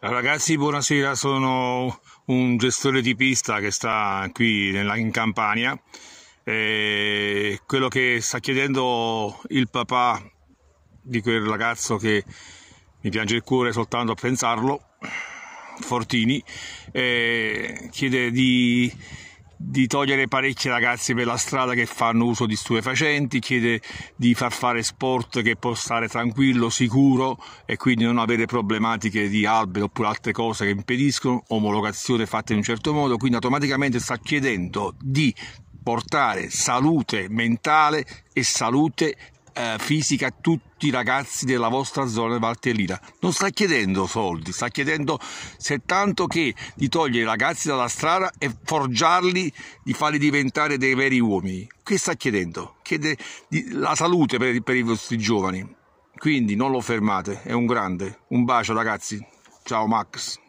Ragazzi, buonasera, sono un gestore di pista che sta qui in Campania. E quello che sta chiedendo il papà di quel ragazzo che mi piange il cuore soltanto a pensarlo, Fortini, eh, chiede di di togliere parecchi ragazzi per la strada che fanno uso di stupefacenti, chiede di far fare sport che può stare tranquillo, sicuro e quindi non avere problematiche di alberi oppure altre cose che impediscono, omologazione fatta in un certo modo, quindi automaticamente sta chiedendo di portare salute mentale e salute eh, fisica a tutti i ragazzi della vostra zona di Valtellina. Non sta chiedendo soldi, sta chiedendo se tanto che di togliere i ragazzi dalla strada e forgiarli, di farli diventare dei veri uomini. Che sta chiedendo? Chiede la salute per, per i vostri giovani. Quindi non lo fermate, è un grande. Un bacio ragazzi. Ciao Max.